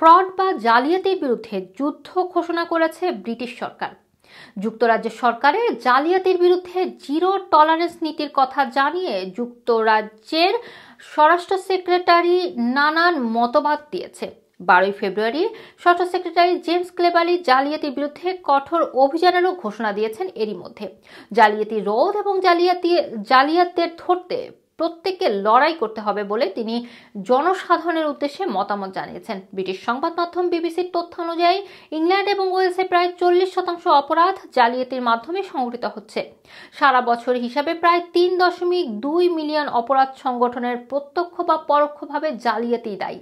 fraud বা জালিয়াতির বিরুদ্ধে যুদ্ধ ঘোষণা করেছে ব্রিটিশ সরকার যুক্তরাজ্যের সরকারের জালিয়াতির বিরুদ্ধে জিরো টলারেন্স নীতির কথা জানিয়ে যুক্তরাজ্যের স্বরাষ্ট্র সেক্রেটারি নানান মতবাদ দিয়েছে বারোই ফেব্রুয়ারি স্বরাষ্ট্র সেক্রেটারি জেমস ক্লেবালি জালিয়াতির বিরুদ্ধে কঠোর অভিযানেরও ঘোষণা দিয়েছেন এরই মধ্যে জালিয়াতি রোধ এবং জালিয়াতি জালিয়াতদের ধরতে প্রত্যেককে লড়াই করতে হবে বলে তিনি জনসাধারণের উদ্দেশ্যে মতামত জানিয়েছেন ব্রিটিশ সংবাদ মাধ্যম বিবিসির তথ্য অনুযায়ী ইংল্যান্ড এবং ওয়েলসে প্রায় চল্লিশ শতাংশ অপরাধ জালিয়াতির মাধ্যমে সংঘটিত হচ্ছে সারা বছর হিসাবে প্রায় তিন দশমিক দুই মিলিয়ন অপরাধ সংগঠনের প্রত্যক্ষ বা পরোক্ষভাবে জালিয়াতি দায়ী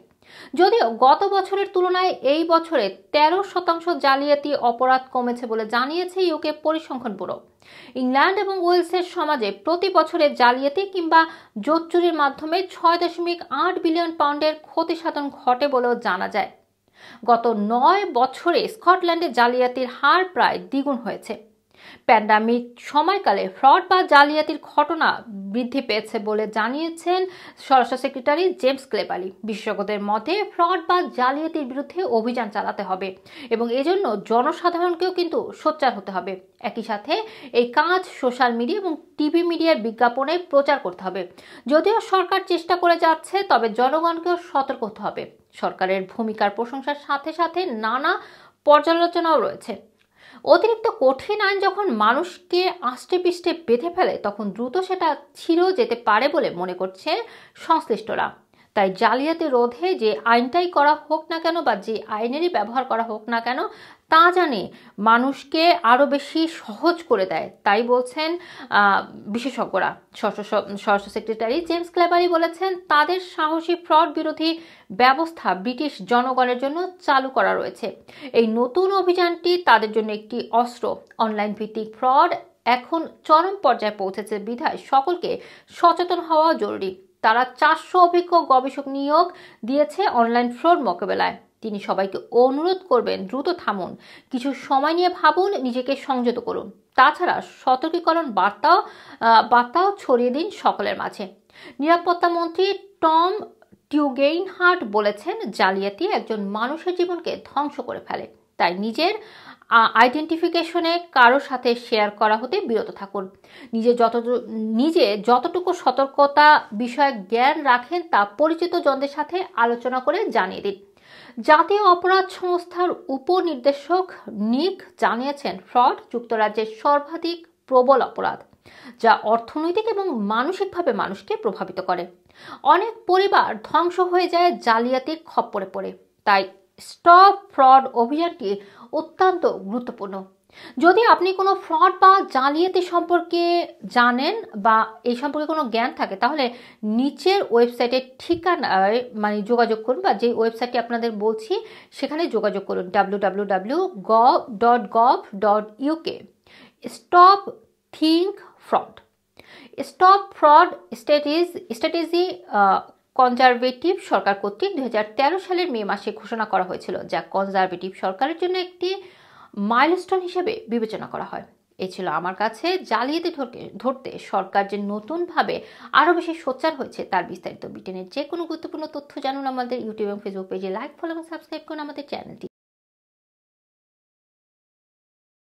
যদিও গত বছরের তুলনায় এই বছরে ১৩ শতাংশ জালিয়াতি অপরাধ কমেছে বলে জানিয়েছে ইউকে পরিসংখ্যান ব্যুরো ইংল্যান্ড এবং ওয়েলসের সমাজে প্রতি বছরে জালিয়াতি কিংবা জোচ্চুরির মাধ্যমে ছয় দশমিক আট বিলিয়ন পাউন্ডের ক্ষতিসাধন ঘটে বলেও জানা যায় গত নয় বছরে স্কটল্যান্ডে জালিয়াতির হার প্রায় দ্বিগুণ হয়েছে প্যান্ডামিক সময়কালে ফ্রড বা জালিয়াতির ঘটনা বৃদ্ধি পেয়েছে বলে জানিয়েছেন স্বরাষ্ট্র সেক্রেটারি জেমস ক্লেবালি বিশেষজ্ঞদের মতে ফ্রড বা জালিয়াতির বিরুদ্ধে অভিযান চালাতে হবে এবং এজন্য জনসাধারণকেও কিন্তু সোচ্চার হতে হবে একই সাথে এই কাজ সোশ্যাল মিডিয়া এবং টিভি মিডিয়ার বিজ্ঞাপনে প্রচার করতে হবে যদিও সরকার চেষ্টা করে যাচ্ছে তবে জনগণকেও সতর্ক হতে হবে সরকারের ভূমিকার প্রশংসার সাথে সাথে নানা পর্যালোচনাও রয়েছে অতিরিক্ত কঠিন আইন যখন মানুষকে আষ্টে পিষ্টে বেঁধে ফেলে তখন দ্রুত সেটা ছিঁড়েও যেতে পারে বলে মনে করছে সংশ্লিষ্টরা তাই জালিয়াতি রোধে যে আইনটাই করা হোক না কেন বা যে আইনেরই ব্যবহার করা হোক না কেন তা জানে মানুষকে আরও বেশি সহজ করে দেয় তাই বলছেন বিশেষজ্ঞরা স্বরাষ্ট্র সেক্রেটারি জেমস ক্লেবারি বলেছেন তাদের সাহসী ফ্রড বিরোধী ব্যবস্থা ব্রিটিশ জনগণের জন্য চালু করা রয়েছে এই নতুন অভিযানটি তাদের জন্য একটি অস্ত্র অনলাইন ভিত্তিক ফ্রড এখন চরম পর্যায়ে পৌঁছেছে বিধায় সকলকে সচেতন হওয়া জরুরি তারা চারশো অভিজ্ঞ গবেষক নিয়োগ দিয়েছে অনলাইন ফ্রড মোকাবেলায় তিনি সবাইকে অনুরোধ করবেন দ্রুত থামুন কিছু সময় নিয়ে ভাবুন নিজেকে সংযত করুন তাছাড়া সতর্কীকরণ বার্তাও বার্তাও ছড়িয়ে দিন সকলের মাঝে নিরাপত্তা মন্ত্রী টম টিউগেইনহার্ট বলেছেন জালিয়াতি একজন মানুষের জীবনকে ধ্বংস করে ফেলে তাই নিজের আইডেন্টিফিকেশনে কারোর সাথে শেয়ার করা হতে বিরত থাকুন নিজে যত নিজে যতটুকু সতর্কতা বিষয়ে জ্ঞান রাখেন তা পরিচিত জনদের সাথে আলোচনা করে জানিয়ে দিন জাতীয় অপরাধ সংস্থার উপনির্দেশক নিক জানিয়েছেন ফ্রড যুক্তরাজ্যের সর্বাধিক প্রবল অপরাধ যা অর্থনৈতিক এবং মানসিকভাবে মানুষকে প্রভাবিত করে অনেক পরিবার ধ্বংস হয়ে যায় জালিয়াতির খপ্পরে পড়ে তাই স্টপ ফ্রড অভিযানটি অত্যন্ত গুরুত্বপূর্ণ যদি আপনি কোনো ফ্রড বা জালিয়াতি সম্পর্কে জানেন বা এই সম্পর্কে কোনো জ্ঞান থাকে তাহলে নিচের ওয়েবসাইটের ঠিকানায় মানে যোগাযোগ করুন বা যে ওয়েবসাইটটি আপনাদের বলছি সেখানে যোগাযোগ করুন W gov dot gov dot UK stop think fraud stop fraud strategy strategy conservative সরকার কর্তৃক দু সালের মে মাসে ঘোষণা করা হয়েছিল যা কনজারভেটিভ সরকারের জন্য একটি মাইলস্টোন হিসেবে বিবেচনা করা হয় এ ছিল আমার কাছে জালিয়াতি ধরতে সরকার যে নতুনভাবে আরও বেশি সোচ্চার হয়েছে তার বিস্তারিত ব্রিটেনের যে কোনো গুরুত্বপূর্ণ তথ্য জানুন আমাদের ইউটিউব এবং ফেসবুক পেজে লাইক ফলো এবং সাবস্ক্রাইব করুন আমাদের চ্যানেলটি